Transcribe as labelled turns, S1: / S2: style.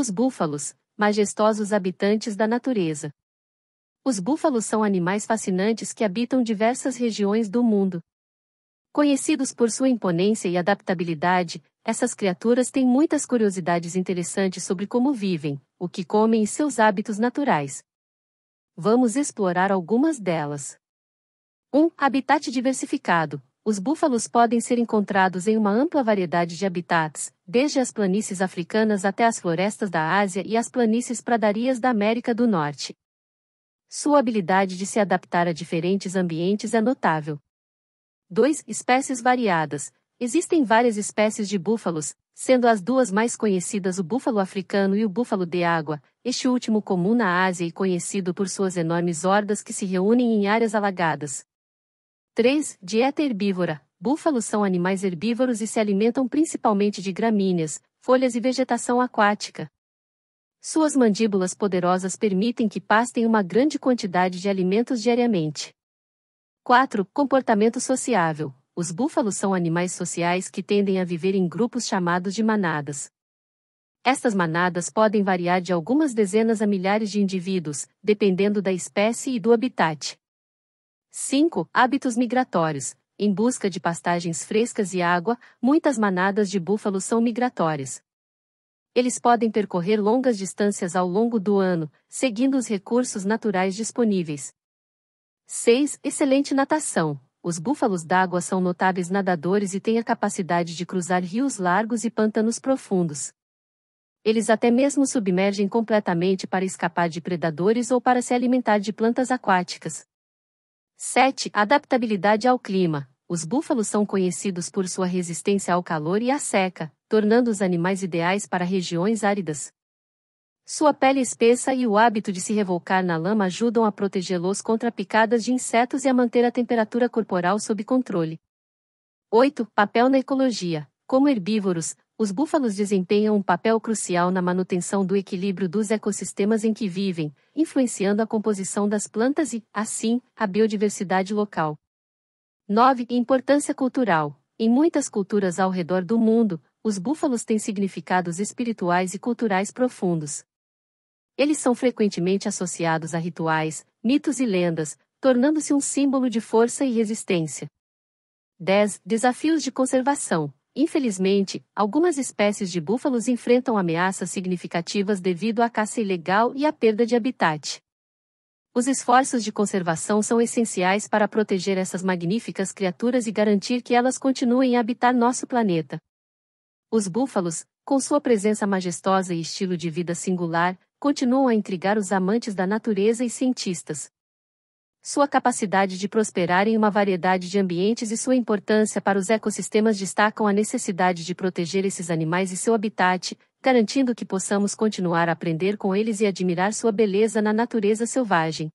S1: Os búfalos, majestosos habitantes da natureza. Os búfalos são animais fascinantes que habitam diversas regiões do mundo. Conhecidos por sua imponência e adaptabilidade, essas criaturas têm muitas curiosidades interessantes sobre como vivem, o que comem e seus hábitos naturais. Vamos explorar algumas delas. 1. Um, habitat diversificado os búfalos podem ser encontrados em uma ampla variedade de habitats, desde as planícies africanas até as florestas da Ásia e as planícies pradarias da América do Norte. Sua habilidade de se adaptar a diferentes ambientes é notável. 2. Espécies variadas. Existem várias espécies de búfalos, sendo as duas mais conhecidas o búfalo africano e o búfalo de água, este último comum na Ásia e conhecido por suas enormes hordas que se reúnem em áreas alagadas. 3. Dieta herbívora. Búfalos são animais herbívoros e se alimentam principalmente de gramíneas, folhas e vegetação aquática. Suas mandíbulas poderosas permitem que pastem uma grande quantidade de alimentos diariamente. 4. Comportamento sociável. Os búfalos são animais sociais que tendem a viver em grupos chamados de manadas. Estas manadas podem variar de algumas dezenas a milhares de indivíduos, dependendo da espécie e do habitat. 5. Hábitos migratórios. Em busca de pastagens frescas e água, muitas manadas de búfalos são migratórias. Eles podem percorrer longas distâncias ao longo do ano, seguindo os recursos naturais disponíveis. 6. Excelente natação. Os búfalos d'água são notáveis nadadores e têm a capacidade de cruzar rios largos e pântanos profundos. Eles até mesmo submergem completamente para escapar de predadores ou para se alimentar de plantas aquáticas. 7. Adaptabilidade ao clima. Os búfalos são conhecidos por sua resistência ao calor e à seca, tornando os animais ideais para regiões áridas. Sua pele espessa e o hábito de se revolcar na lama ajudam a protegê-los contra picadas de insetos e a manter a temperatura corporal sob controle. 8. Papel na ecologia. Como herbívoros, os búfalos desempenham um papel crucial na manutenção do equilíbrio dos ecossistemas em que vivem, influenciando a composição das plantas e, assim, a biodiversidade local. 9. Importância cultural. Em muitas culturas ao redor do mundo, os búfalos têm significados espirituais e culturais profundos. Eles são frequentemente associados a rituais, mitos e lendas, tornando-se um símbolo de força e resistência. 10. Desafios de conservação. Infelizmente, algumas espécies de búfalos enfrentam ameaças significativas devido à caça ilegal e à perda de habitat. Os esforços de conservação são essenciais para proteger essas magníficas criaturas e garantir que elas continuem a habitar nosso planeta. Os búfalos, com sua presença majestosa e estilo de vida singular, continuam a intrigar os amantes da natureza e cientistas, sua capacidade de prosperar em uma variedade de ambientes e sua importância para os ecossistemas destacam a necessidade de proteger esses animais e seu habitat, garantindo que possamos continuar a aprender com eles e admirar sua beleza na natureza selvagem.